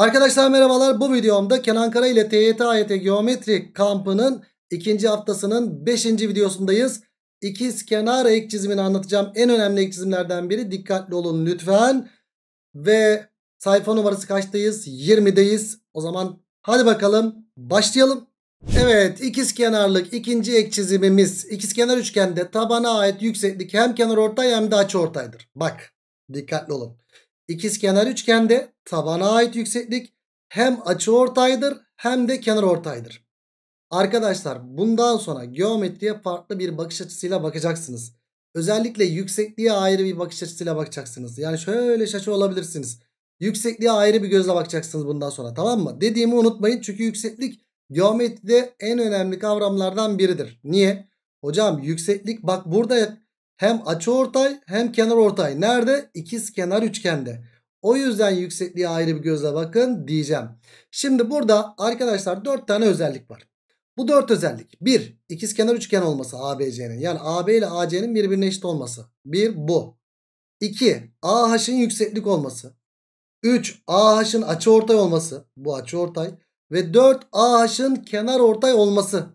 Arkadaşlar merhabalar bu videomda Kenan Kara ile TYT AYT Geometri kampının ikinci haftasının 5. videosundayız. İkiz kenar ek çizimini anlatacağım. En önemli ek çizimlerden biri dikkatli olun lütfen. Ve sayfa numarası kaçtayız? 20'deyiz. O zaman hadi bakalım başlayalım. Evet ikiz kenarlık ikinci ek çizimimiz ikiz kenar üçgende tabana ait yükseklik hem kenar ortay hem de açı ortaydır. Bak dikkatli olun. İkizkenar üçgende tabana ait yükseklik hem açı ortaydır hem de kenar ortaydır. Arkadaşlar bundan sonra geometriye farklı bir bakış açısıyla bakacaksınız. Özellikle yüksekliğe ayrı bir bakış açısıyla bakacaksınız. Yani şöyle şaşı olabilirsiniz. Yüksekliğe ayrı bir gözle bakacaksınız bundan sonra tamam mı? Dediğimi unutmayın çünkü yükseklik geometride en önemli kavramlardan biridir. Niye? Hocam yükseklik bak burada hem açı ortay hem kenar ortay. Nerede? İkiz kenar üçgende. O yüzden yüksekliğe ayrı bir gözle bakın diyeceğim. Şimdi burada arkadaşlar 4 tane özellik var. Bu 4 özellik. 1. İkizkenar üçgen olması ABC'nin. Yani AB ile AC'nin birbirine eşit olması. 1 bu. 2. AH'ın yükseklik olması. 3. AH'ın açıortay olması. Bu açıortay. Ve 4. AH'ın kenar ortay olması.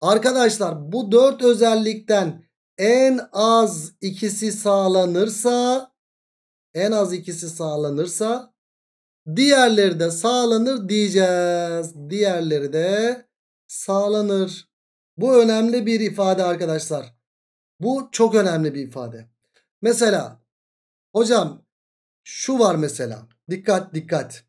Arkadaşlar bu 4 özellikten en az ikisi sağlanırsa en az ikisi sağlanırsa diğerleri de sağlanır diyeceğiz. Diğerleri de sağlanır. Bu önemli bir ifade arkadaşlar. Bu çok önemli bir ifade. Mesela hocam şu var mesela. Dikkat dikkat.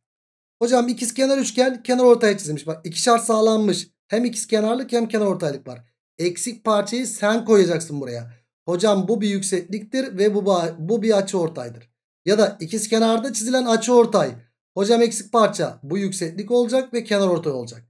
Hocam ikizkenar üçgen kenar ortaya çizilmiş. Bak ikişer sağlanmış. Hem ikizkenarlık hem kenar ortaylık var. Eksik parçayı sen koyacaksın buraya. Hocam bu bir yüksekliktir ve bu, bu bir açı ortaydır. Ya da ikiz kenarda çizilen açı ortay. Hocam eksik parça bu yükseklik olacak ve kenar ortay olacak.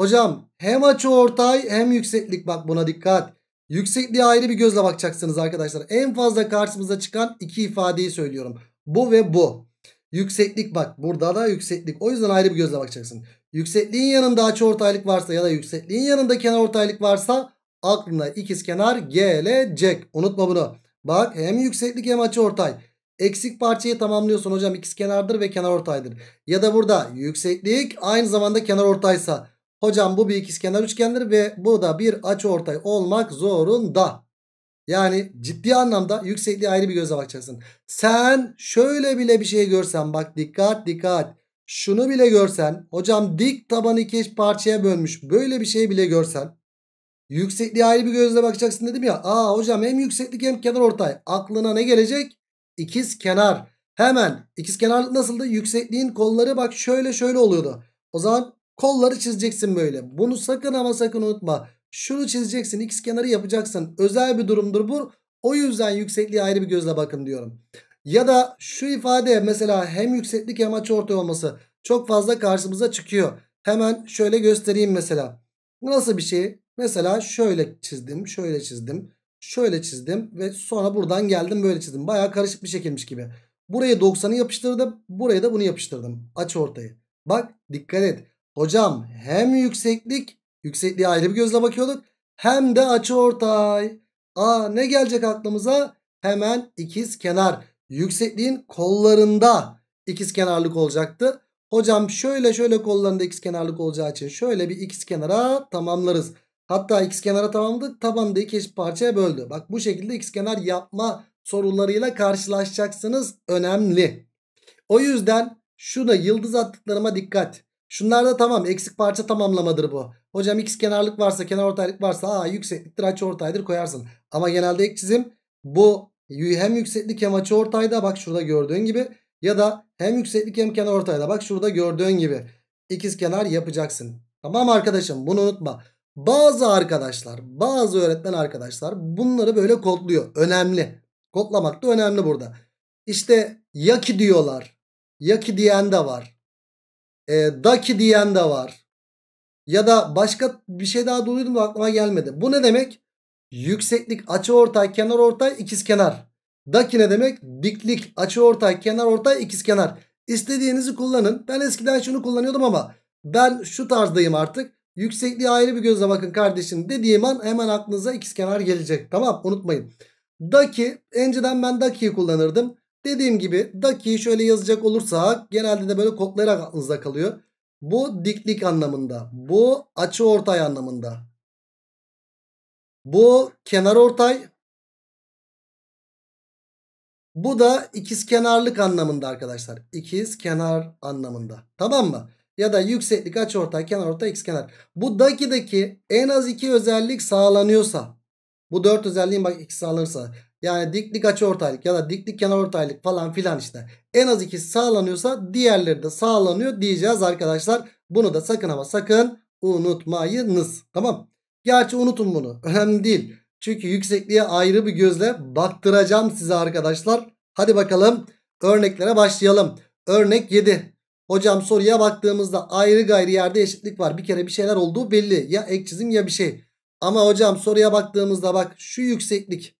Hocam hem açı ortay hem yükseklik bak buna dikkat. Yüksekliğe ayrı bir gözle bakacaksınız arkadaşlar. En fazla karşımıza çıkan iki ifadeyi söylüyorum. Bu ve bu. Yükseklik bak burada da yükseklik. O yüzden ayrı bir gözle bakacaksın. Yüksekliğin yanında açı ortaylık varsa ya da yüksekliğin yanında kenar ortaylık varsa Aklına ikizkenar gelecek. Unutma bunu. Bak hem yükseklik hem açı ortay. Eksik parçayı tamamlıyorsun hocam ikizkenardır ve kenar ortaydır. Ya da burada yükseklik aynı zamanda kenar ortaysa. Hocam bu bir ikizkenar üçgendir ve bu da bir açı ortay olmak zorunda. Yani ciddi anlamda yüksekliği ayrı bir göze bakacaksın. Sen şöyle bile bir şey görsen bak dikkat dikkat. Şunu bile görsen hocam dik tabanı iki parçaya bölmüş böyle bir şey bile görsen. Yüksekliğe ayrı bir gözle bakacaksın dedim ya. Aa hocam hem yükseklik hem kenar ortay. Aklına ne gelecek? İkiz kenar. Hemen ikiz kenarlık nasıldı? Yüksekliğin kolları bak şöyle şöyle oluyordu. O zaman kolları çizeceksin böyle. Bunu sakın ama sakın unutma. Şunu çizeceksin. ikiz kenarı yapacaksın. Özel bir durumdur bu. O yüzden yüksekliğe ayrı bir gözle bakın diyorum. Ya da şu ifade mesela hem yükseklik hem açıortay olması çok fazla karşımıza çıkıyor. Hemen şöyle göstereyim mesela. nasıl bir şey? Mesela şöyle çizdim, şöyle çizdim, şöyle çizdim ve sonra buradan geldim böyle çizdim. Baya karışık bir şekilmiş gibi. Buraya 90'ı yapıştırdım, buraya da bunu yapıştırdım. Aç ortayı. Bak dikkat et. Hocam hem yükseklik, yüksekliğe ayrı bir gözle bakıyorduk. Hem de açı ortay. Aa ne gelecek aklımıza? Hemen ikiz kenar. Yüksekliğin kollarında ikiz kenarlık olacaktı. Hocam şöyle şöyle kollarında ikiz kenarlık olacağı için şöyle bir ikiz kenara tamamlarız. Hatta x kenara tamamladık Tabanı da iki parçaya böldü. Bak bu şekilde x kenar yapma sorularıyla karşılaşacaksınız. Önemli. O yüzden şuna yıldız attıklarıma dikkat. Şunlarda tamam eksik parça tamamlamadır bu. Hocam x kenarlık varsa kenar ortaylık varsa aa, yüksekliktir açı ortaydır koyarsın. Ama genelde ek çizim bu hem yükseklik hem açı ortayda bak şurada gördüğün gibi. Ya da hem yükseklik hem kenar ortayda bak şurada gördüğün gibi. İkiz kenar yapacaksın. Tamam arkadaşım bunu unutma. Bazı arkadaşlar, bazı öğretmen arkadaşlar bunları böyle kodluyor. Önemli. Kodlamak da önemli burada. İşte yaki diyorlar. Yaki diyen de var. E, daki diyen de var. Ya da başka bir şey daha duydum da aklıma gelmedi. Bu ne demek? Yükseklik, açı ortay, kenar ortay, ikizkenar. Daki ne demek? Diklik, açı ortay, kenar ortay, ikiz kenar. İstediğinizi kullanın. Ben eskiden şunu kullanıyordum ama ben şu tarzdayım artık. Yüksekliği ayrı bir gözle bakın kardeşim dediğim an hemen aklınıza x kenar gelecek. Tamam unutmayın. Daki önceden ben daki'yi kullanırdım. Dediğim gibi daki'yi şöyle yazacak olursak genelde de böyle kodlayarak aklınızda kalıyor. Bu diklik anlamında. Bu açı ortay anlamında. Bu kenar ortay. Bu da ikiz kenarlık anlamında arkadaşlar. İkiz kenar anlamında. Tamam mı? ya da yükseklik açıortay kenarortay ikizkenar. Bu dakideki en az iki özellik sağlanıyorsa bu dört özelliğin bak ikisi sağlanırsa yani diklik açıortaylık ya da diklik kenarortaylık falan filan işte en az ikisi sağlanıyorsa diğerleri de sağlanıyor diyeceğiz arkadaşlar. Bunu da sakın ama sakın unutmayınız. Tamam. Gerçi unutun bunu. Önemli değil. Çünkü yüksekliğe ayrı bir gözle baktıracağım size arkadaşlar. Hadi bakalım örneklere başlayalım. Örnek 7. Hocam soruya baktığımızda ayrı gayri yerde eşitlik var. Bir kere bir şeyler olduğu belli. Ya ek çizim ya bir şey. Ama hocam soruya baktığımızda bak şu yükseklik.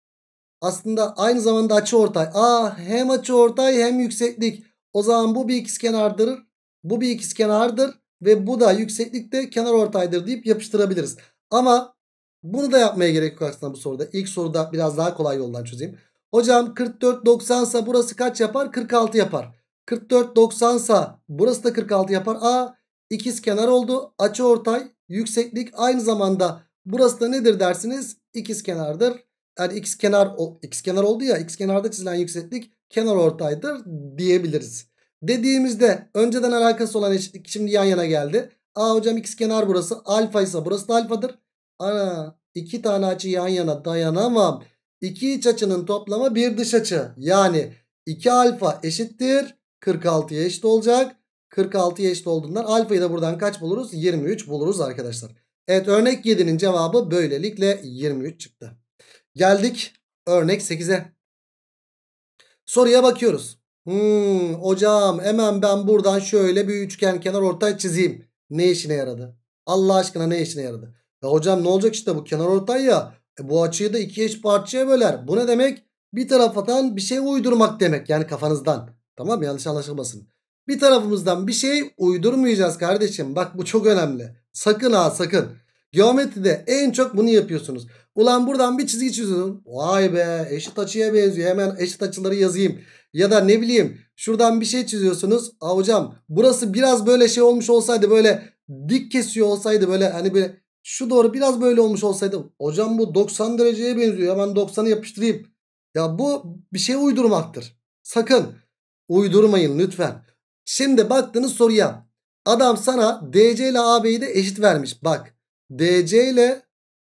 Aslında aynı zamanda açı ortay. Aa hem açı ortay hem yükseklik. O zaman bu bir ikizkenardır. Bu bir ikizkenardır. Ve bu da yükseklikte kenar ortaydır deyip yapıştırabiliriz. Ama bunu da yapmaya gerek yok aslında bu soruda. İlk soruda biraz daha kolay yoldan çözeyim. Hocam 44 90 ise burası kaç yapar? 46 yapar. 44 90 sa burası da 46 yapar. A ikiz kenar oldu. Açı ortay yükseklik aynı zamanda burası da nedir dersiniz? İkiz kenardır. Yani x kenar o x kenar oldu ya x kenarda çizilen yükseklik kenar ortaydır diyebiliriz. Dediğimizde önceden alakası olan eşitlik şimdi yan yana geldi. A hocam x kenar burası alfa ise burası da alfadır. Ana iki tane açı yan yana dayanamam. İki iç açının toplamı bir dış açı. Yani 2 alfa eşittir 46'ya eşit olacak. 46'ya eşit olduğundan alfayı da buradan kaç buluruz? 23 buluruz arkadaşlar. Evet örnek 7'nin cevabı böylelikle 23 çıktı. Geldik örnek 8'e. Soruya bakıyoruz. Hmm, hocam hemen ben buradan şöyle bir üçgen kenar ortay çizeyim. Ne işine yaradı? Allah aşkına ne işine yaradı? Ya hocam ne olacak işte bu kenar ortay ya. E, bu açıyı da iki eş parçaya böler. Bu ne demek? Bir taraftan bir şey uydurmak demek yani kafanızdan. Tamam yanlış anlaşılmasın. Bir tarafımızdan bir şey uydurmayacağız kardeşim. Bak bu çok önemli. Sakın ha sakın. Geometride en çok bunu yapıyorsunuz. Ulan buradan bir çizgi çiziyorum. Vay be eşit açıya benziyor. Hemen eşit açıları yazayım. Ya da ne bileyim şuradan bir şey çiziyorsunuz. Aa hocam burası biraz böyle şey olmuş olsaydı böyle dik kesiyor olsaydı böyle hani böyle şu doğru biraz böyle olmuş olsaydı. Hocam bu 90 dereceye benziyor. Hemen 90'ı yapıştırayım. Ya bu bir şey uydurmaktır. Sakın. Uydurmayın lütfen. Şimdi baktınız soruya. Adam sana DC ile AB'yi de eşit vermiş. Bak DC ile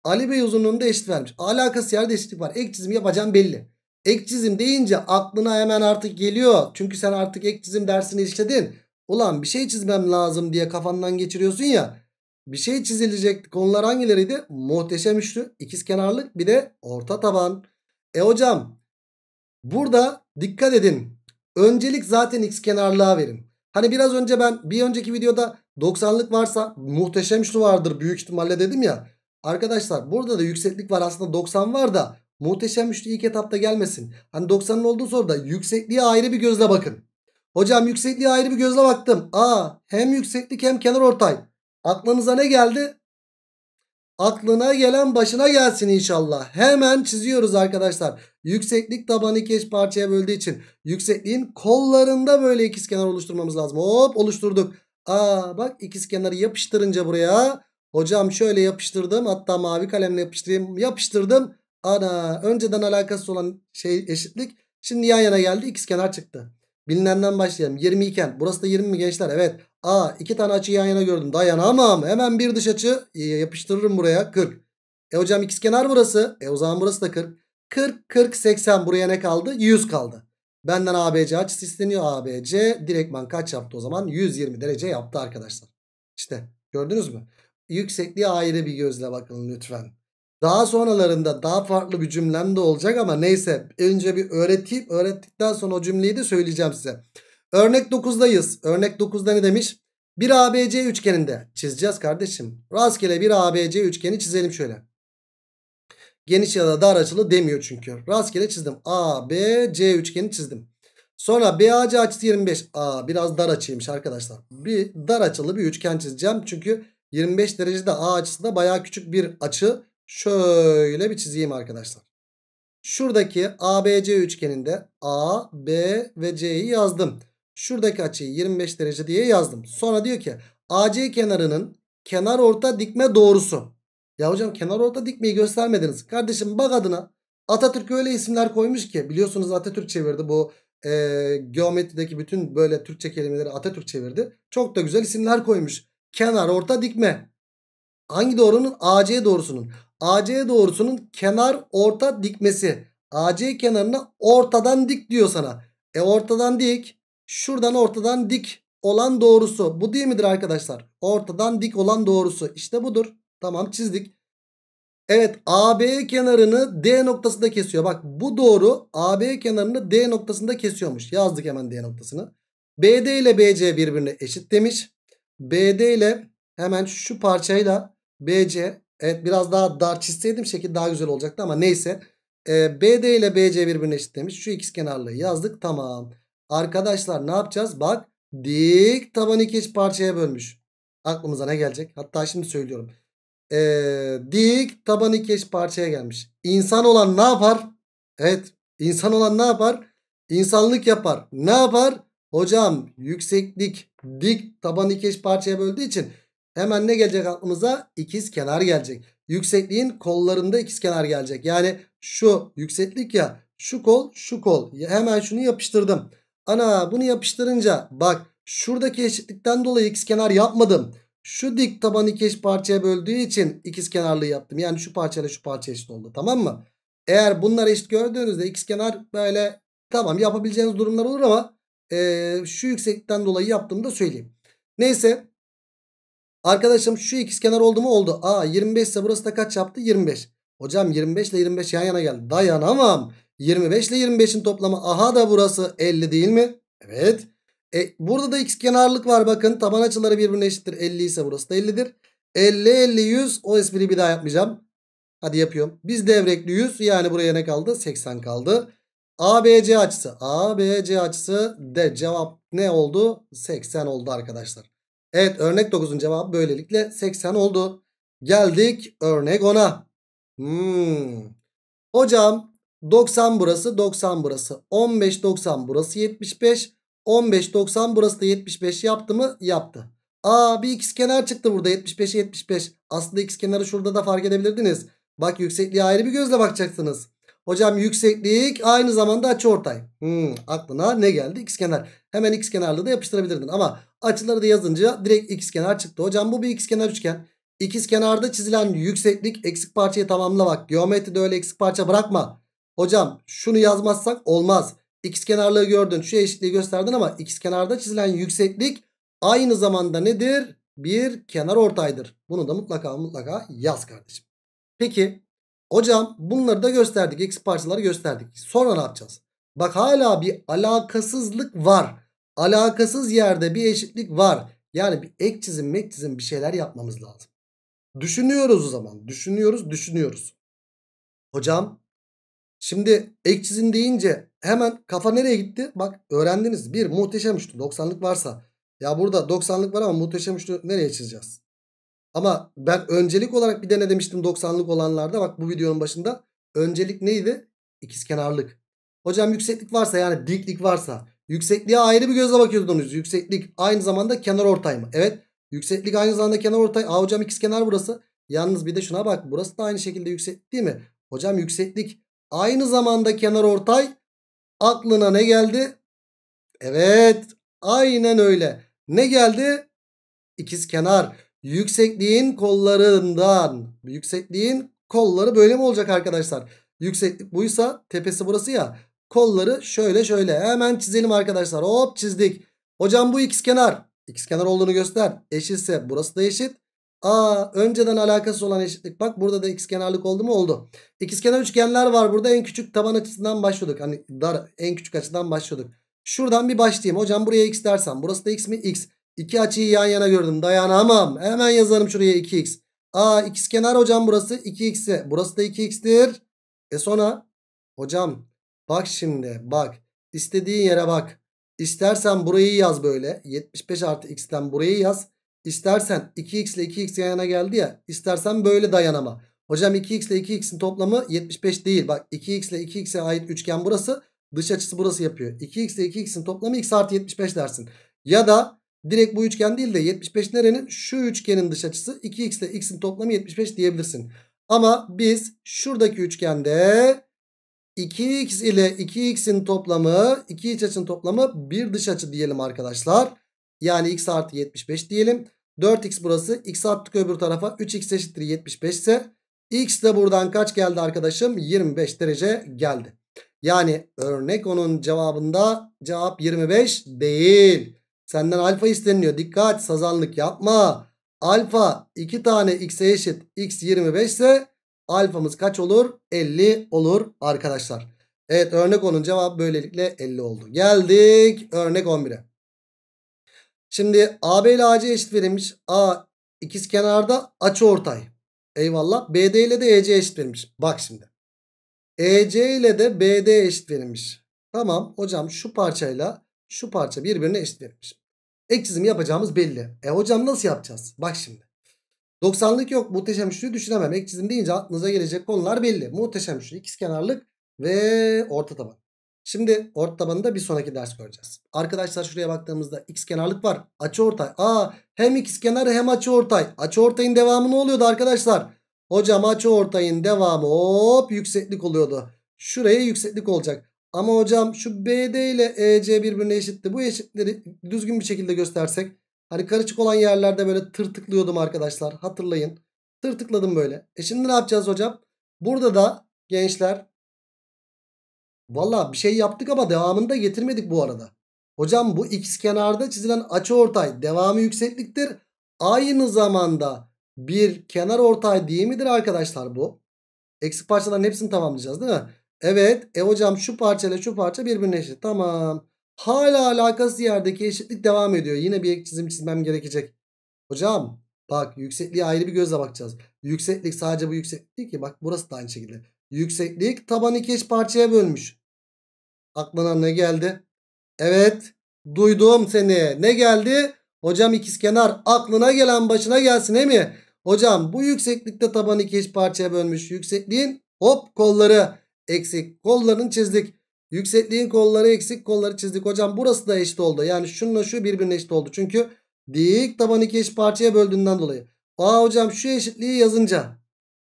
Ali Bey uzunluğunda eşit vermiş. Alakası yerde eşitlik var. Ek çizim yapacağım belli. Ek çizim deyince aklına hemen artık geliyor. Çünkü sen artık ek çizim dersini işledin. Ulan bir şey çizmem lazım diye kafandan geçiriyorsun ya. Bir şey çizilecek konular hangileriydi? Muhteşem üçlü, kenarlık bir de orta taban. E hocam burada dikkat edin. Öncelik zaten x kenarlığa verin. Hani biraz önce ben bir önceki videoda 90'lık varsa muhteşem üçlü vardır büyük ihtimalle dedim ya. Arkadaşlar burada da yükseklik var aslında 90 var da muhteşem üçlü ilk etapta gelmesin. Hani 90'ın olduğu soruda yüksekliğe ayrı bir gözle bakın. Hocam yüksekliğe ayrı bir gözle baktım. Aa hem yükseklik hem kenar ortay. Aklınıza ne geldi? Aklına gelen başına gelsin inşallah. Hemen çiziyoruz arkadaşlar. Yükseklik tabanı iki eş parçaya böldüğü için yüksekliğin kollarında böyle ikizkenar oluşturmamız lazım. Hop oluşturduk. Aa bak ikizkenarı yapıştırınca buraya. Hocam şöyle yapıştırdım. Hatta mavi kalemle yapıştırayım. Yapıştırdım. Ana önceden alakası olan şey eşitlik. Şimdi yan yana geldi. İkizkenar çıktı. Bilinenden başlayalım. 20 iken burası da 20 mi gençler? Evet. A iki tane açı yan yana gördüm. Dayanamam. Hemen bir dış açı e, yapıştırırım buraya. 40. E hocam kenar burası. E o zaman burası da 40. 40, 40, 80 buraya ne kaldı? 100 kaldı. Benden ABC açısı isteniyor. ABC direktman kaç yaptı o zaman? 120 derece yaptı arkadaşlar. İşte gördünüz mü? Yüksekliğe ayrı bir gözle bakın lütfen. Daha sonralarında daha farklı bir cümlem de olacak ama neyse önce bir öğreteyim. Öğrettikten sonra o cümleyi de söyleyeceğim size. Örnek 9'dayız. Örnek 9'da ne demiş? Bir ABC üçgeninde çizeceğiz kardeşim. Rastgele bir ABC üçgeni çizelim şöyle. Geniş ya da dar açılı demiyor çünkü. Rastgele çizdim. ABC üçgeni çizdim. Sonra BAC açısı 25. A biraz dar açıymış arkadaşlar. Bir dar açılı bir üçgen çizeceğim. Çünkü 25 derecede A açısı da baya küçük bir açı. Şöyle bir çizeyim arkadaşlar. Şuradaki ABC üçgeninde A, B ve C'yi yazdım. Şuradaki açıyı 25 derece diye yazdım. Sonra diyor ki AC kenarının kenar orta dikme doğrusu. Ya hocam kenar orta dikmeyi göstermediniz. Kardeşim bak adına Atatürk öyle isimler koymuş ki biliyorsunuz Atatürk çevirdi bu e, geometrideki bütün böyle Türkçe kelimeleri Atatürk çevirdi. Çok da güzel isimler koymuş. Kenar orta dikme. Hangi doğrunun? AC doğrusunun. AC doğrusunun kenar orta dikmesi. AC kenarına ortadan dik diyor sana. E ortadan dik. Şuradan ortadan dik olan doğrusu. Bu değil midir arkadaşlar? Ortadan dik olan doğrusu. İşte budur. Tamam çizdik. Evet AB kenarını D noktasında kesiyor. Bak bu doğru AB kenarını D noktasında kesiyormuş. Yazdık hemen D noktasını. BD ile BC birbirine eşit demiş. BD ile hemen şu parçayla BC Evet biraz daha dar çizseydim şekil daha güzel olacaktı ama neyse. Ee, BD ile BC birbirine eşit demiş. Şu ikiz kenarlığı yazdık tamam. Arkadaşlar ne yapacağız? Bak dik taban iki eş parçaya bölmüş. Aklımıza ne gelecek? Hatta şimdi söylüyorum. Ee, dik taban iki eş parçaya gelmiş. İnsan olan ne yapar? Evet insan olan ne yapar? İnsanlık yapar. Ne yapar? Hocam yükseklik dik tabanı iki eş parçaya böldüğü için Hemen ne gelecek aklımıza? İkiz kenar gelecek. Yüksekliğin kollarında ikiz kenar gelecek. Yani şu yükseklik ya şu kol şu kol. Hemen şunu yapıştırdım. Ana bunu yapıştırınca bak şuradaki eşitlikten dolayı ikiz kenar yapmadım. Şu dik taban iki eş parçaya böldüğü için ikiz kenarlı yaptım. Yani şu parçayla şu parça eşit oldu tamam mı? Eğer bunlar eşit gördüğünüzde ikiz kenar böyle tamam yapabileceğiniz durumlar olur ama e, şu yükseklikten dolayı yaptığımı da söyleyeyim. Neyse Arkadaşım şu x kenar oldu mu? Oldu. A 25 ise burası da kaç yaptı? 25. Hocam 25 ile 25 yan yana geldi. Dayanamam. 25 ile 25'in toplamı aha da burası 50 değil mi? Evet. E, burada da x kenarlık var bakın. Taban açıları birbirine eşittir. 50 ise burası da 50'dir. 50 50 100 o espriyi bir daha yapmayacağım. Hadi yapıyorum. Biz devrekli 100 yani buraya ne kaldı? 80 kaldı. ABC açısı. ABC açısı de cevap ne oldu? 80 oldu arkadaşlar. Evet örnek 9'un cevabı böylelikle 80 oldu. Geldik örnek 10'a. Hmm. Hocam 90 burası 90 burası 15 90 burası 75 15 90 burası da 75 yaptı mı? Yaptı. Aa bir x kenar çıktı burada 75 75. Aslında x kenarı şurada da fark edebilirdiniz. Bak yüksekliğe ayrı bir gözle bakacaksınız. Hocam yükseklik aynı zamanda açı ortay. Hmm, aklına ne geldi? X kenar. Hemen x kenarlı da yapıştırabilirdin. Ama açıları da yazınca direkt x kenar çıktı. Hocam bu bir x kenar üçgen. İkiz kenarda çizilen yükseklik eksik parçayı tamamla bak Geometride öyle eksik parça bırakma. Hocam şunu yazmazsak olmaz. İkiz kenarlığı gördün. Şu eşitliği gösterdin ama ikiz kenarda çizilen yükseklik aynı zamanda nedir? Bir kenar ortaydır. Bunu da mutlaka mutlaka yaz kardeşim. Peki Hocam bunları da gösterdik. Eksi parçaları gösterdik. Sonra ne yapacağız? Bak hala bir alakasızlık var. Alakasız yerde bir eşitlik var. Yani bir ek çizim, mek çizim bir şeyler yapmamız lazım. Düşünüyoruz o zaman. Düşünüyoruz, düşünüyoruz. Hocam şimdi ek çizim deyince hemen kafa nereye gitti? Bak öğrendiniz. Bir muhteşem üçlü 90'lık varsa. Ya burada 90'lık var ama muhteşem üçlü nereye çizeceğiz? Ama ben öncelik olarak bir de ne demiştim 90'lık olanlarda bak bu videonun başında. Öncelik neydi? İkizkenarlık. Hocam yükseklik varsa yani diklik varsa yüksekliğe ayrı bir gözle bakıyordunuz. Yükseklik aynı zamanda kenar ortay mı? Evet. Yükseklik aynı zamanda kenar ortay. Aa hocam ikizkenar burası. Yalnız bir de şuna bak. Burası da aynı şekilde yükseklik değil mi? Hocam yükseklik aynı zamanda kenar ortay. Aklına ne geldi? Evet. Aynen öyle. Ne geldi? İkiz kenar. Yüksekliğin kollarından. Yüksekliğin kolları böyle mi olacak arkadaşlar? Yükseklik buysa tepesi burası ya. Kolları şöyle şöyle hemen çizelim arkadaşlar. Hop çizdik. Hocam bu kenar, ikizkenar. kenar olduğunu göster. Eşitse burası da eşit. Aa önceden alakası olan eşitlik. Bak burada da kenarlık oldu mu? Oldu. İkizkenar üçgenler var burada. En küçük taban açısından başlıyorduk. Hani dar en küçük açıdan başlıyorduk. Şuradan bir başlayayım. Hocam buraya x dersen. Burası da x mi? X. İki açıyı yan yana gördüm. Dayanamam. Hemen yazalım şuraya 2x. Aa x kenar hocam burası 2x'i. E. Burası da 2x'tir. E sonra hocam bak şimdi bak. İstediğin yere bak. İstersen burayı yaz böyle. 75 artı x'ten burayı yaz. İstersen 2x ile 2x yan yana geldi ya. İstersen böyle dayanama. Hocam 2x ile 2x'in toplamı 75 değil. Bak 2x ile 2x'e ait üçgen burası. Dış açısı burası yapıyor. 2x ile 2x'in toplamı x artı 75 dersin. Ya da Direkt bu üçgen değil de 75 nerenin? Şu üçgenin dış açısı 2x ile x'in toplamı 75 diyebilirsin. Ama biz şuradaki üçgende 2x ile 2x'in toplamı 2 iç açının toplamı bir dış açı diyelim arkadaşlar. Yani x artı 75 diyelim. 4x burası. x attık öbür tarafa. 3x eşittir 75 ise x de buradan kaç geldi arkadaşım? 25 derece geldi. Yani örnek onun cevabında cevap 25 değil. Senden alfa isteniyor. Dikkat sazanlık yapma. Alfa 2 tane x'e eşit x 25 ise alfamız kaç olur? 50 olur arkadaşlar. Evet örnek 10'un cevabı böylelikle 50 oldu. Geldik örnek 11'e. Şimdi AB ile AC eşit verilmiş. A ikiz kenarda açı ortay. Eyvallah. BD ile de EC eşit verilmiş. Bak şimdi. EC ile de BD eşit verilmiş. Tamam hocam şu parçayla şu parça birbirine eşitlenmiş. Ek çizim yapacağımız belli. E hocam nasıl yapacağız? Bak şimdi. 90'lık yok. Muhteşem üçlü düşünemem. Ek çizim deyince aklınıza gelecek konular belli. Muhteşem üçlü, ikizkenarlık ve orta taban. Şimdi orta tabanında bir sonraki ders göreceğiz. Arkadaşlar şuraya baktığımızda x kenarlık var. Açı ortay. Aa hem x kenarı hem açı ortay. Açı ortayın devamı ne oluyordu arkadaşlar? Hocam açı ortayın devamı hop yükseklik oluyordu. Şuraya yükseklik olacak. Ama hocam şu BD ile EC birbirine eşitti. Bu eşitleri düzgün bir şekilde göstersek. Hani karışık olan yerlerde böyle tırtıklıyordum arkadaşlar. Hatırlayın. Tırtıkladım böyle. E şimdi ne yapacağız hocam? Burada da gençler. Valla bir şey yaptık ama devamını da getirmedik bu arada. Hocam bu x kenarda çizilen açı ortay devamı yüksekliktir. Aynı zamanda bir kenar ortay değil midir arkadaşlar bu? Eksik parçaların hepsini tamamlayacağız değil mi? Evet. E hocam şu parça ile şu parça birbirine eşit. Tamam. Hala alakası yerdeki eşitlik devam ediyor. Yine bir ek çizim çizmem gerekecek. Hocam bak yüksekliğe ayrı bir gözle bakacağız. Yükseklik sadece bu yükseklik değil ki. Bak burası da aynı şekilde. Yükseklik tabanı iki eş parçaya bölmüş. Aklına ne geldi? Evet. Duydum seni. Ne geldi? Hocam ikizkenar aklına gelen başına gelsin değil mi? Hocam bu yükseklikte tabanı iki eş parçaya bölmüş. Yüksekliğin hop kolları eksik. Kollarını çizdik. Yüksekliğin kolları eksik kolları çizdik. Hocam burası da eşit oldu. Yani şununla şu birbirine eşit oldu. Çünkü dik taban iki eş parçaya böldüğünden dolayı. Aa hocam şu eşitliği yazınca.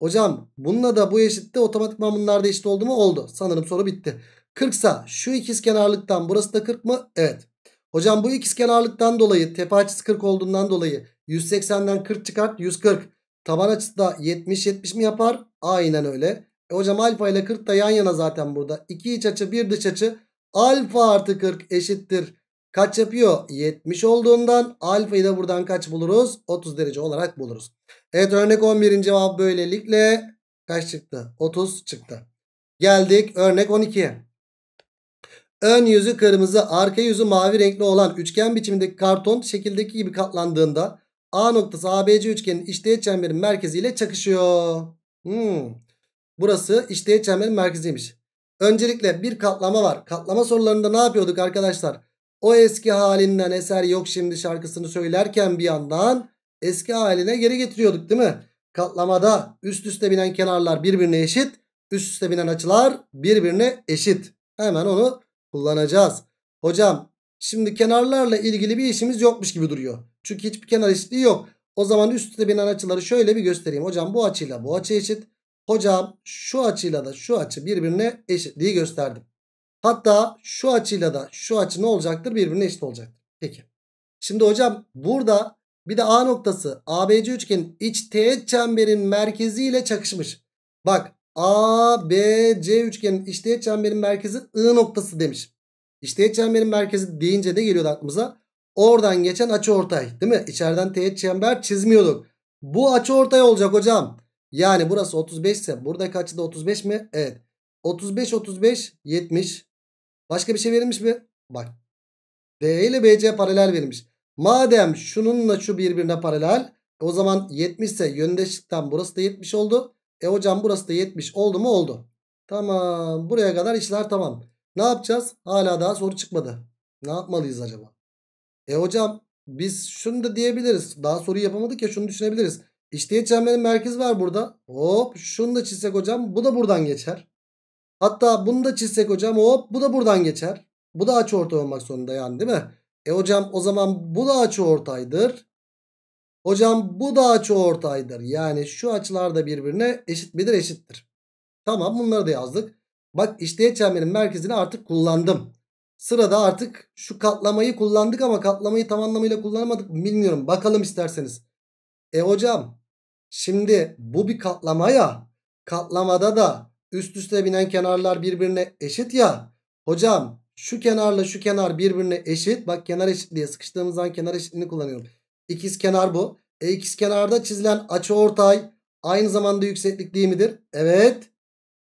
Hocam bununla da bu eşitte otomatikman bunlar da eşit oldu mu? Oldu. Sanırım soru bitti. 40 sa şu ikizkenarlıktan burası da 40 mı? Evet. Hocam bu ikizkenarlıktan dolayı tepe açısı 40 olduğundan dolayı 180'den 40 çıkart 140. Taban açısı da 70-70 mi yapar? Aynen öyle. E hocam alfa ile 40 da yan yana zaten burada. 2 iç açı 1 dış açı. Alfa artı 40 eşittir. Kaç yapıyor? 70 olduğundan alfayı da buradan kaç buluruz? 30 derece olarak buluruz. Evet örnek 11'in cevabı böylelikle kaç çıktı? 30 çıktı. Geldik örnek 12'ye. Ön yüzü kırmızı, arka yüzü mavi renkli olan üçgen biçimindeki karton şekildeki gibi katlandığında A noktası ABC üçgenin işteğet çemberin merkeziyle çakışıyor. Hmm. Burası işte çemberin merkeziymiş. Öncelikle bir katlama var. Katlama sorularında ne yapıyorduk arkadaşlar? O eski halinden eser yok şimdi şarkısını söylerken bir yandan eski haline geri getiriyorduk değil mi? Katlamada üst üste binen kenarlar birbirine eşit. Üst üste binen açılar birbirine eşit. Hemen onu kullanacağız. Hocam şimdi kenarlarla ilgili bir işimiz yokmuş gibi duruyor. Çünkü hiçbir kenar eşitliği yok. O zaman üst üste binen açıları şöyle bir göstereyim. Hocam bu açıyla bu açı eşit. Hocam şu açıyla da şu açı birbirine eşitliği gösterdim. Hatta şu açıyla da şu açı ne olacaktır? Birbirine eşit olacaktır. Peki. Şimdi hocam burada bir de A noktası ABC üçgenin iç teğet çemberin merkezi ile çakışmış. Bak ABC üçgenin iç teğet çemberin merkezi I noktası demiş. İç teğet çemberin merkezi deyince de geliyordu aklımıza. Oradan geçen açı ortay değil mi? İçeriden teğet çember çizmiyorduk. Bu açı ortay olacak hocam. Yani burası 35 ise burada açı da 35 mi? Evet. 35 35 70. Başka bir şey verilmiş mi? Bak. D ile BC paralel verilmiş. Madem şununla şu birbirine paralel o zaman 70 ise yöndeşlikten burası da 70 oldu. E hocam burası da 70 oldu mu? Oldu. Tamam. Buraya kadar işler tamam. Ne yapacağız? Hala daha soru çıkmadı. Ne yapmalıyız acaba? E hocam biz şunu da diyebiliriz. Daha soru yapamadık ya şunu düşünebiliriz. İşte çemberin merkezi var burada. Hop şunu da çizsek hocam bu da buradan geçer. Hatta bunu da çizsek hocam hop bu da buradan geçer. Bu da açı ortay olmak zorunda yani değil mi? E hocam o zaman bu da açı ortaydır. Hocam bu da açı ortaydır. Yani şu açılar da birbirine eşit midir eşittir. Tamam bunları da yazdık. Bak işte çemberin merkezini artık kullandım. Sırada artık şu katlamayı kullandık ama katlamayı tam anlamıyla kullanamadık. Bilmiyorum bakalım isterseniz. E hocam Şimdi bu bir katlama ya. Katlamada da üst üste binen kenarlar birbirine eşit ya. Hocam şu kenarla şu kenar birbirine eşit. Bak kenar eşitliği sıkıştığımız zaman kenar eşitliğini kullanıyorum. İkiz kenar bu. E ikiz kenarda çizilen açı ortay aynı zamanda yükseklik değil midir? Evet.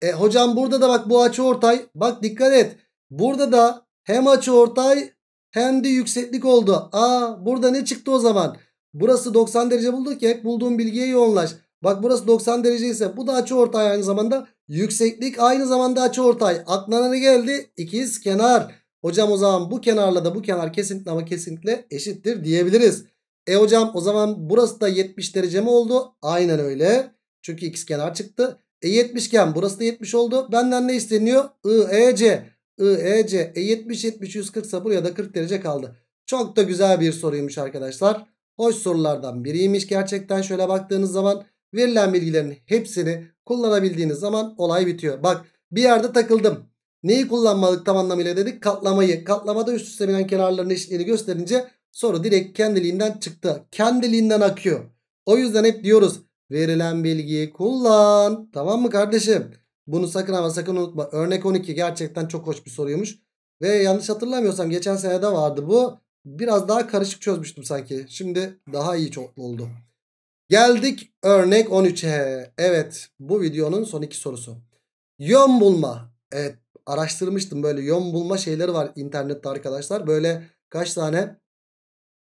E hocam burada da bak bu açı ortay. Bak dikkat et. Burada da hem açı ortay hem de yükseklik oldu. Aa burada ne çıktı o zaman? Burası 90 derece bulduk ya bulduğum bilgiye yoğunlaş. Bak burası 90 derece ise bu da açı ortay aynı zamanda. Yükseklik aynı zamanda açı ortay. Aklına ne geldi? İkiz kenar. Hocam o zaman bu kenarla da bu kenar kesinlikle ama kesinlikle eşittir diyebiliriz. E hocam o zaman burası da 70 derece mi oldu? Aynen öyle. Çünkü ikiz kenar çıktı. E 70 iken burası da 70 oldu. Benden ne isteniyor? I, E, C. I, E, C. E 70, 70, 140 ise buraya da 40 derece kaldı. Çok da güzel bir soruymuş arkadaşlar hoş sorulardan biriymiş gerçekten şöyle baktığınız zaman verilen bilgilerin hepsini kullanabildiğiniz zaman olay bitiyor. Bak bir yerde takıldım. Neyi kullanmadık tam anlamıyla dedik? Katlamayı. Katlamada üst üste binen kenarların eşitliğini gösterince soru direkt kendiliğinden çıktı. Kendiliğinden akıyor. O yüzden hep diyoruz verilen bilgiyi kullan. Tamam mı kardeşim? Bunu sakın ama sakın unutma. Örnek 12 gerçekten çok hoş bir soruymuş. Ve yanlış hatırlamıyorsam geçen senede vardı bu biraz daha karışık çözmüştüm sanki. Şimdi daha iyi oldu. Geldik örnek 13'e. Evet bu videonun son iki sorusu. Yön bulma. Evet araştırmıştım böyle yön bulma şeyleri var internette arkadaşlar. Böyle kaç tane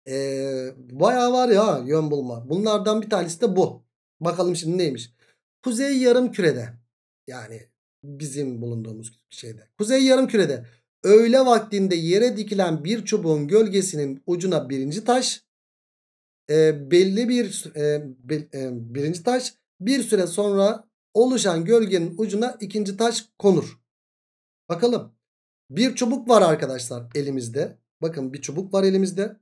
ee, bayağı var ya yön bulma. Bunlardan bir tanesi de bu. Bakalım şimdi neymiş. Kuzey yarım kürede yani bizim bulunduğumuz şeyde. Kuzey yarım kürede öğle vaktinde yere dikilen bir çubuğun gölgesinin ucuna birinci taş e, belli bir e, be, e, birinci taş bir süre sonra oluşan gölgenin ucuna ikinci taş konur. Bakalım bir çubuk var arkadaşlar elimizde bakın bir çubuk var elimizde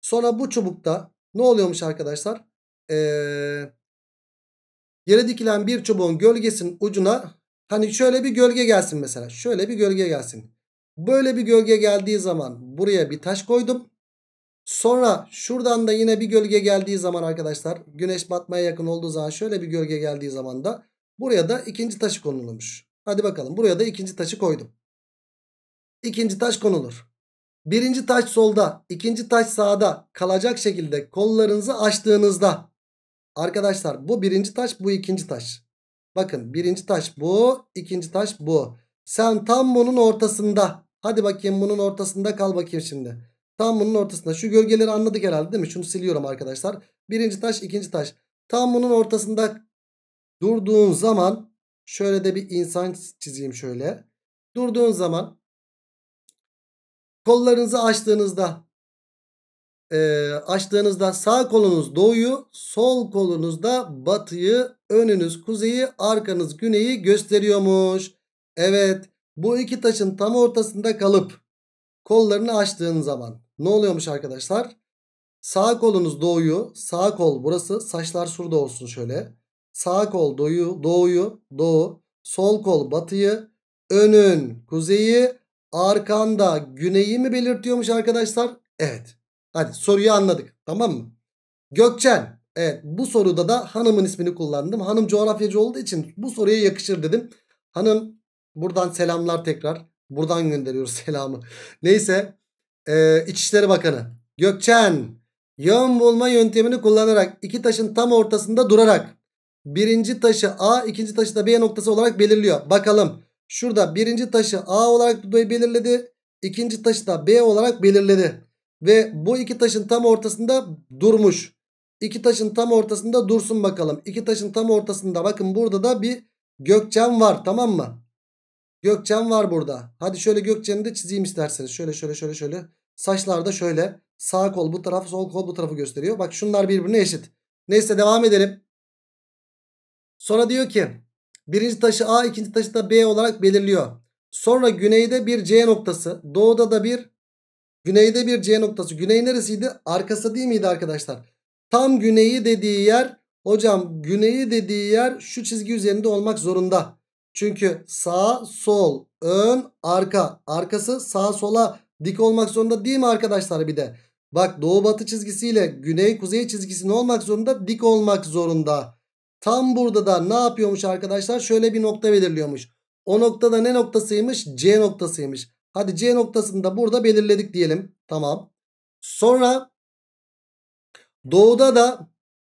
sonra bu çubukta ne oluyormuş arkadaşlar? Ee, yere dikilen bir çubuğun gölgesinin ucuna Hani şöyle bir gölge gelsin mesela. Şöyle bir gölge gelsin. Böyle bir gölge geldiği zaman buraya bir taş koydum. Sonra şuradan da yine bir gölge geldiği zaman arkadaşlar güneş batmaya yakın olduğu zaman şöyle bir gölge geldiği zaman da buraya da ikinci taşı konulmuş. Hadi bakalım buraya da ikinci taşı koydum. İkinci taş konulur. Birinci taş solda, ikinci taş sağda kalacak şekilde kollarınızı açtığınızda arkadaşlar bu birinci taş bu ikinci taş. Bakın birinci taş bu. ikinci taş bu. Sen tam bunun ortasında. Hadi bakayım bunun ortasında kal bakayım şimdi. Tam bunun ortasında. Şu gölgeleri anladık herhalde değil mi? Şunu siliyorum arkadaşlar. Birinci taş ikinci taş. Tam bunun ortasında durduğun zaman şöyle de bir insan çizeyim şöyle. Durduğun zaman kollarınızı açtığınızda e, açtığınızda sağ kolunuz doğuyu sol kolunuzda batıyı önünüz kuzeyi arkanız güneyi gösteriyormuş. Evet bu iki taşın tam ortasında kalıp kollarını açtığın zaman ne oluyormuş arkadaşlar? Sağ kolunuz doğuyu, sağ kol burası saçlar şurada olsun şöyle. Sağ kol doğuyu, doğuyu, doğu. Sol kol batıyı, önün kuzeyi, arkanda güneyi mi belirtiyormuş arkadaşlar? Evet. Hadi soruyu anladık tamam mı? Gökçen Evet bu soruda da hanımın ismini kullandım. Hanım coğrafyacı olduğu için bu soruya yakışır dedim. Hanım buradan selamlar tekrar. Buradan gönderiyoruz selamı. Neyse ee, İçişleri Bakanı Gökçen yön bulma yöntemini kullanarak iki taşın tam ortasında durarak birinci taşı A ikinci taşı da B noktası olarak belirliyor. Bakalım şurada birinci taşı A olarak belirledi. ikinci taşı da B olarak belirledi. Ve bu iki taşın tam ortasında durmuş. İki taşın tam ortasında dursun bakalım. İki taşın tam ortasında bakın burada da bir gökçen var tamam mı? Gökçen var burada. Hadi şöyle gökçeni de çizeyim isterseniz. Şöyle şöyle şöyle şöyle. Saçlarda şöyle. Sağ kol bu taraf, sol kol bu tarafı gösteriyor. Bak şunlar birbirine eşit. Neyse devam edelim. Sonra diyor ki birinci taşı A ikinci taşı da B olarak belirliyor. Sonra güneyde bir C noktası. Doğuda da bir güneyde bir C noktası. Güney neresiydi? Arkası değil miydi arkadaşlar? Tam güneyi dediği yer hocam güneyi dediği yer şu çizgi üzerinde olmak zorunda. Çünkü sağ sol ön arka arkası sağ sola dik olmak zorunda değil mi arkadaşlar bir de. Bak doğu batı çizgisiyle güney kuzey çizgisi ne olmak zorunda? Dik olmak zorunda. Tam burada da ne yapıyormuş arkadaşlar? Şöyle bir nokta belirliyormuş. O noktada ne noktasıymış? C noktasıymış. Hadi C noktasını da burada belirledik diyelim. Tamam. Sonra Doğuda da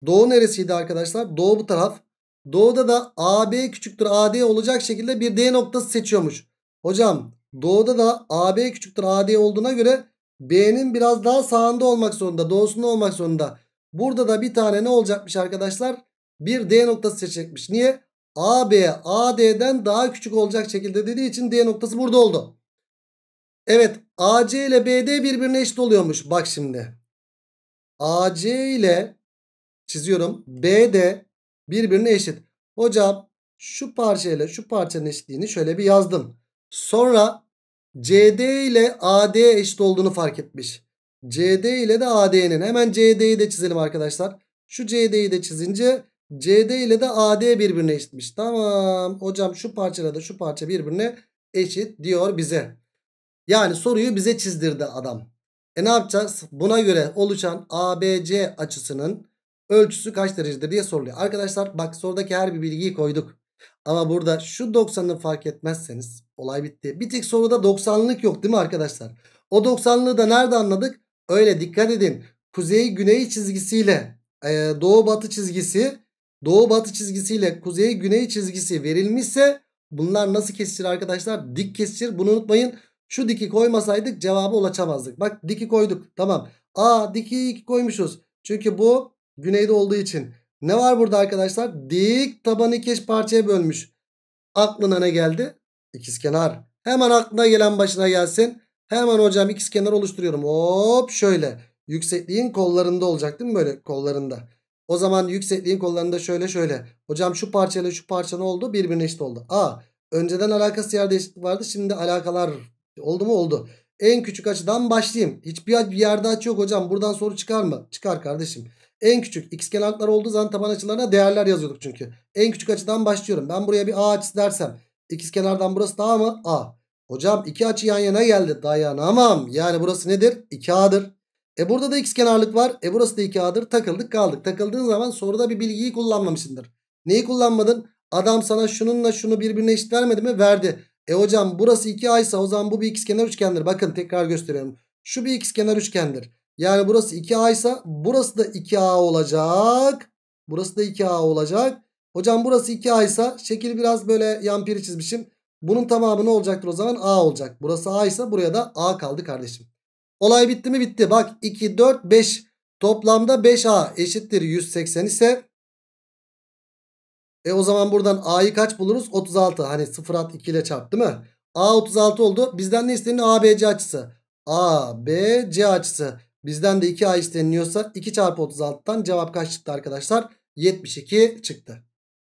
doğu neresiydi arkadaşlar? Doğu bu taraf. Doğuda da AB küçüktür AD olacak şekilde bir D noktası seçiyormuş. Hocam doğuda da AB küçüktür AD olduğuna göre B'nin biraz daha sağında olmak zorunda. Doğusunda olmak zorunda. Burada da bir tane ne olacakmış arkadaşlar? Bir D noktası seçecekmiş. Niye? AB AD'den daha küçük olacak şekilde dediği için D noktası burada oldu. Evet AC ile BD birbirine eşit oluyormuş. Bak şimdi. AC ile çiziyorum. BD birbirine eşit. Hocam şu parça ile şu parçanın eşitliğini şöyle bir yazdım. Sonra CD ile AD eşit olduğunu fark etmiş. CD ile de AD'nin. Hemen CD'yi de çizelim arkadaşlar. Şu CD'yi de çizince CD ile de AD birbirine eşitmiş. Tamam hocam şu parçayla da şu parça birbirine eşit diyor bize. Yani soruyu bize çizdirdi adam. E ne yapacağız? Buna göre oluşan ABC açısının ölçüsü kaç derecedir diye soruluyor. Arkadaşlar bak sorudaki her bir bilgiyi koyduk. Ama burada şu 90'ını fark etmezseniz olay bitti. Bir tek soruda 90'lık yok değil mi arkadaşlar? O 90'lığı da nerede anladık? Öyle dikkat edin. Kuzey güney çizgisiyle e, doğu batı çizgisi doğu batı çizgisiyle kuzey güney çizgisi verilmişse bunlar nasıl kesilir arkadaşlar? Dik kesilir. Bunu unutmayın. Şu diki koymasaydık cevaba ulaşamazdık. Bak diki koyduk. Tamam. A diki 2 koymuşuz. Çünkü bu güneyde olduğu için. Ne var burada arkadaşlar? Dik tabanı iki eş parçaya bölmüş. Aklına ne geldi? İkizkenar. Hemen aklına gelen başına gelsin. Hemen hocam ikizkenar oluşturuyorum. Hop şöyle. Yüksekliğin kollarında olacak değil mi böyle kollarında? O zaman yüksekliğin kollarında şöyle şöyle. Hocam şu parçayla şu parça ne oldu? Birbirine eşit oldu. A. Önceden alakası yerde eşitlik vardı. Şimdi alakalar Oldu mu oldu. En küçük açıdan başlayayım. Hiçbir yerde açı yok hocam. Buradan soru çıkar mı? Çıkar kardeşim. En küçük xgen altlar olduğu zaman taban açılarına değerler yazıyorduk çünkü. En küçük açıdan başlıyorum. Ben buraya bir a açısı dersem. X kenardan burası daha mı? A. Hocam iki açı yan yana geldi. Dayanamam. Yani burası nedir? 2A'dır. E burada da x kenarlık var. E burası da 2A'dır. Takıldık kaldık. Takıldığın zaman soruda bir bilgiyi kullanmamışsındır. Neyi kullanmadın? Adam sana şununla şunu birbirine eşit vermedi mi? Verdi. E hocam burası 2A ise o zaman bu bir ikizkenar üçgendir. Bakın tekrar gösteriyorum. Şu bir ikizkenar üçgendir. Yani burası 2A ise burası da 2A olacak. Burası da 2A olacak. Hocam burası 2A ise şekil biraz böyle yampiri çizmişim. Bunun tamamı ne olacaktır o zaman? A olacak. Burası A ise buraya da A kaldı kardeşim. Olay bitti mi? Bitti. Bak 2, 4, 5. Toplamda 5A eşittir 180 ise e o zaman buradan A'yı kaç buluruz? 36. Hani 0 at 2 ile çarp değil mi? A 36 oldu. Bizden ne isteniyor? C açısı. A B C açısı. Bizden de 2A isteniyorsa 2 çarpı 36'tan cevap kaç çıktı arkadaşlar? 72 çıktı.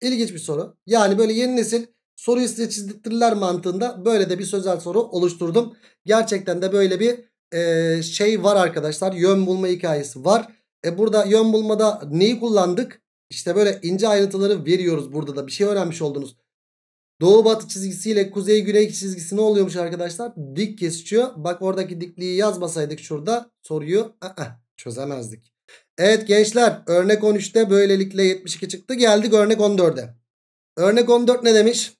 İlginç bir soru. Yani böyle yeni nesil soruyu size çizdirtirler mantığında böyle de bir sözel soru oluşturdum. Gerçekten de böyle bir e, şey var arkadaşlar. Yön bulma hikayesi var. E burada yön bulmada neyi kullandık? İşte böyle ince ayrıntıları veriyoruz burada da. Bir şey öğrenmiş oldunuz. Doğu batı çizgisiyle kuzey güney çizgisi ne oluyormuş arkadaşlar? Dik kesişiyor. Bak oradaki dikliği yazmasaydık şurada soruyu ı-ı, çözemezdik. Evet gençler örnek 13'te böylelikle 72 çıktı. Geldik örnek 14'e. Örnek 14 ne demiş?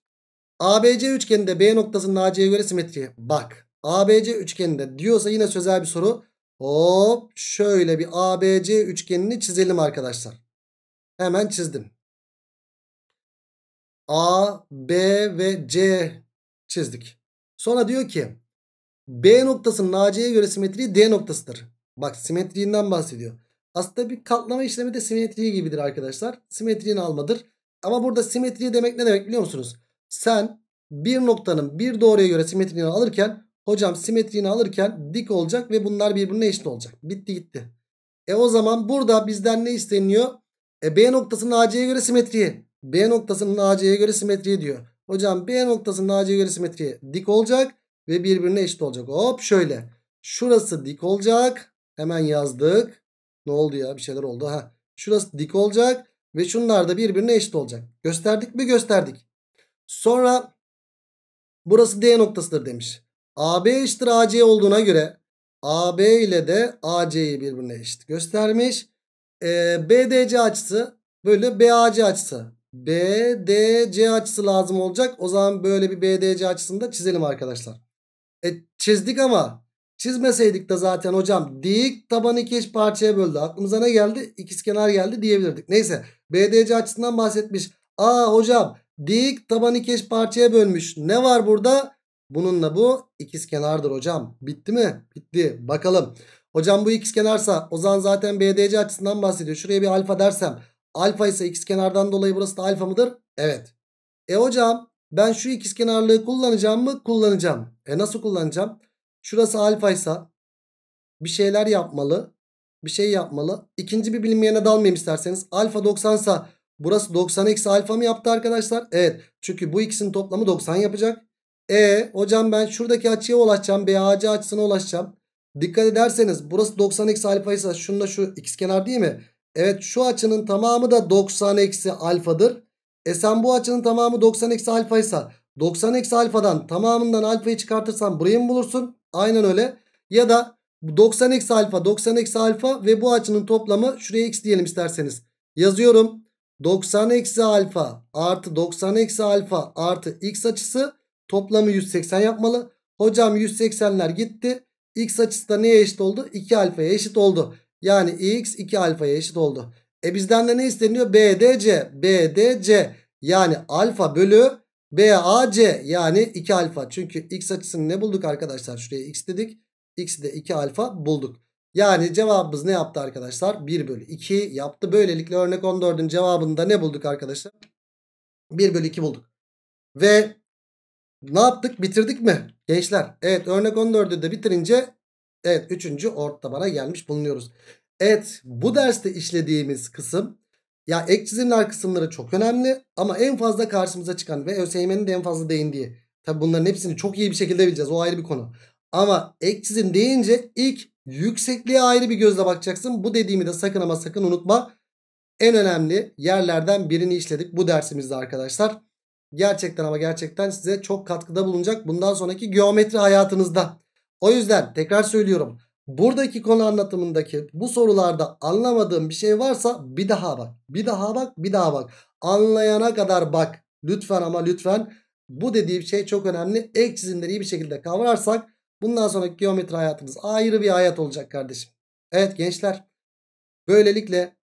ABC üçgeninde B noktasının AC'ye göre simetri. Bak ABC üçgeninde diyorsa yine sözel bir soru. Hop şöyle bir ABC üçgenini çizelim arkadaşlar. Hemen çizdim. A, B ve C çizdik. Sonra diyor ki B noktasının AC'ye göre simetriği D noktasıdır. Bak simetriğinden bahsediyor. Aslında bir katlama işlemi de simetriği gibidir arkadaşlar. Simetriğini almadır. Ama burada simetriği demek ne demek biliyor musunuz? Sen bir noktanın bir doğruya göre simetriğini alırken hocam simetriğini alırken dik olacak ve bunlar birbirine eşit olacak. Bitti gitti. E o zaman burada bizden ne isteniyor? E B noktasının AC'ye göre simetriye. B noktasının AC'ye göre simetriye diyor. Hocam B noktasının AC'ye göre simetriye dik olacak ve birbirine eşit olacak. Hop şöyle. Şurası dik olacak. Hemen yazdık. Ne oldu ya bir şeyler oldu. ha. Şurası dik olacak ve şunlar da birbirine eşit olacak. Gösterdik mi gösterdik. Sonra burası D noktasıdır demiş. AB eşittir AC olduğuna göre AB ile de AC'yi birbirine eşit göstermiş e, ee, BDC açısı bölü BAC açısı. BDC açısı lazım olacak. O zaman böyle bir BDC açısını da çizelim arkadaşlar. E, çizdik ama çizmeseydik de zaten hocam dik tabanı iki eş parçaya böldü. Aklımıza ne geldi? İkizkenar geldi diyebilirdik. Neyse BDC açısından bahsetmiş. Aa hocam dik tabanı iki eş parçaya bölmüş. Ne var burada? Bununla bu ikizkenardır hocam. Bitti mi? Bitti. Bakalım. Hocam bu x kenarsa o zaman zaten BDC açısından bahsediyor. Şuraya bir alfa dersem alfa ise x kenardan dolayı burası da alfa mıdır? Evet. E hocam ben şu ikiz kenarlığı kullanacağım mı? Kullanacağım. E nasıl kullanacağım? Şurası alfa ise bir şeyler yapmalı. Bir şey yapmalı. İkinci bir bilinmeyene dalmayayım isterseniz. Alfa 90 sa burası 90 eksi alfa mı yaptı arkadaşlar? Evet. Çünkü bu ikisinin toplamı 90 yapacak. E hocam ben şuradaki açıya ulaşacağım. BAC açısına ulaşacağım. Dikkat ederseniz burası 90 eksi alfa ise şununla şu x kenar değil mi? Evet şu açının tamamı da 90 eksi alfadır. E sen bu açının tamamı 90 eksi alfa ise 90 eksi alfadan tamamından alfayı çıkartırsan burayı mı bulursun? Aynen öyle. Ya da 90 eksi alfa 90 eksi alfa ve bu açının toplamı şuraya x diyelim isterseniz. Yazıyorum. 90 eksi alfa artı 90 eksi alfa artı x açısı toplamı 180 yapmalı. Hocam 180'ler gitti. X açısı da neye eşit oldu? 2 alfaya eşit oldu. Yani X 2 alfaya eşit oldu. E bizden de ne isteniyor? BDC. BDC. Yani alfa bölü BAC. Yani 2 alfa. Çünkü X açısını ne bulduk arkadaşlar? Şuraya X dedik. X'i de 2 alfa bulduk. Yani cevabımız ne yaptı arkadaşlar? 1 bölü 2 yaptı. Böylelikle örnek 14'ün cevabında ne bulduk arkadaşlar? 1 bölü 2 bulduk. Ve ne yaptık? Bitirdik mi? Gençler evet örnek 14'ü de bitirince evet 3. ort tabana gelmiş bulunuyoruz. Evet bu derste işlediğimiz kısım ya ek çizimler kısımları çok önemli ama en fazla karşımıza çıkan ve ÖSYM'nin de en fazla değindiği. Tabi bunların hepsini çok iyi bir şekilde bileceğiz o ayrı bir konu. Ama ek çizim deyince ilk yüksekliğe ayrı bir gözle bakacaksın. Bu dediğimi de sakın ama sakın unutma. En önemli yerlerden birini işledik bu dersimizde arkadaşlar. Gerçekten ama gerçekten size çok katkıda bulunacak bundan sonraki geometri hayatınızda. O yüzden tekrar söylüyorum. Buradaki konu anlatımındaki bu sorularda anlamadığım bir şey varsa bir daha bak. Bir daha bak, bir daha bak. Anlayana kadar bak. Lütfen ama lütfen bu dediğim şey çok önemli. Ek çizimleri iyi bir şekilde kavrarsak bundan sonraki geometri hayatımız ayrı bir hayat olacak kardeşim. Evet gençler böylelikle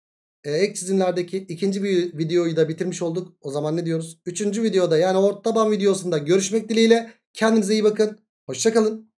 e, ee, ek çizimlerdeki ikinci bir videoyu da bitirmiş olduk. O zaman ne diyoruz? Üçüncü videoda yani orta taban videosunda görüşmek dileğiyle. Kendinize iyi bakın. Hoşçakalın.